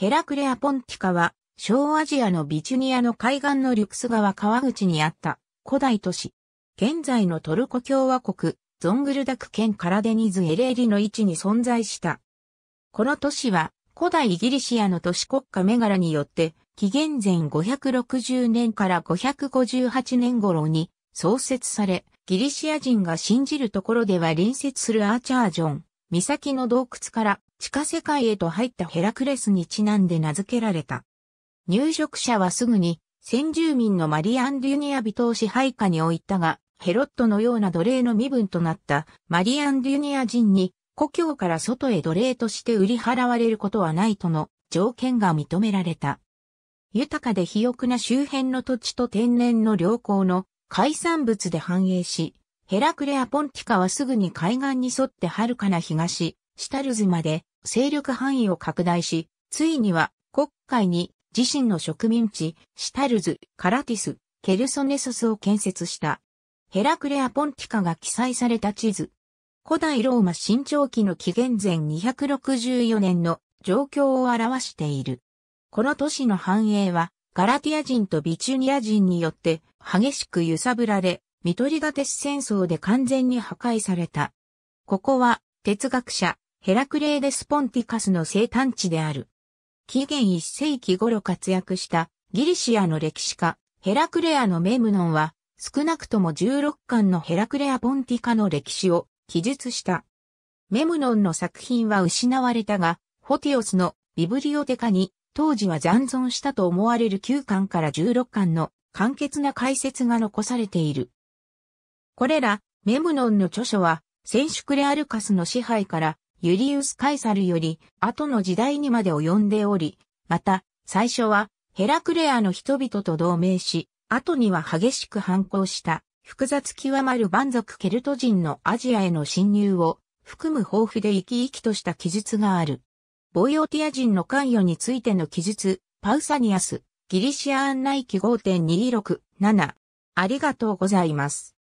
ヘラクレア・ポンティカは、小アジアのビチュニアの海岸のリュクス川川口にあった古代都市。現在のトルコ共和国、ゾングルダク県カラデニズ・エレーリの位置に存在した。この都市は、古代イギリシアの都市国家メガラによって、紀元前560年から558年頃に創設され、ギリシア人が信じるところでは隣接するアーチャージョン、岬の洞窟から地下世界へと入ったヘラクレスにちなんで名付けられた。入植者はすぐに先住民のマリアン・デュニア美投支配下に置いたが、ヘロットのような奴隷の身分となったマリアン・デュニア人に故郷から外へ奴隷として売り払われることはないとの条件が認められた。豊かで肥沃な周辺の土地と天然の良好の海産物で繁栄し、ヘラクレア・ポンティカはすぐに海岸に沿って遥かな東、シタルズまで勢力範囲を拡大し、ついには国会に自身の植民地、シタルズ、カラティス、ケルソネソスを建設した。ヘラクレア・ポンティカが記載された地図。古代ローマ新長期の紀元前264年の状況を表している。この都市の繁栄は、ガラティア人とビチュニア人によって激しく揺さぶられ、ミトリガテス戦争で完全に破壊された。ここは哲学者、ヘラクレーデス・ポンティカスの生誕地である。紀元1世紀頃活躍したギリシアの歴史家、ヘラクレアのメムノンは、少なくとも16巻のヘラクレア・ポンティカの歴史を記述した。メムノンの作品は失われたが、ホティオスのビブリオテカに当時は残存したと思われる9巻から16巻の簡潔な解説が残されている。これらメムノンの著書は、センシュクレアルカスの支配からユリウス・カイサルより後の時代にまで及んでおり、また、最初はヘラクレアの人々と同盟し、後には激しく反抗した複雑極まる蛮族ケルト人のアジアへの侵入を含む豊富で生き生きとした記述がある。ボイオティア人の関与についての記述、パウサニアス、ギリシア案内記号点226-7。ありがとうございます。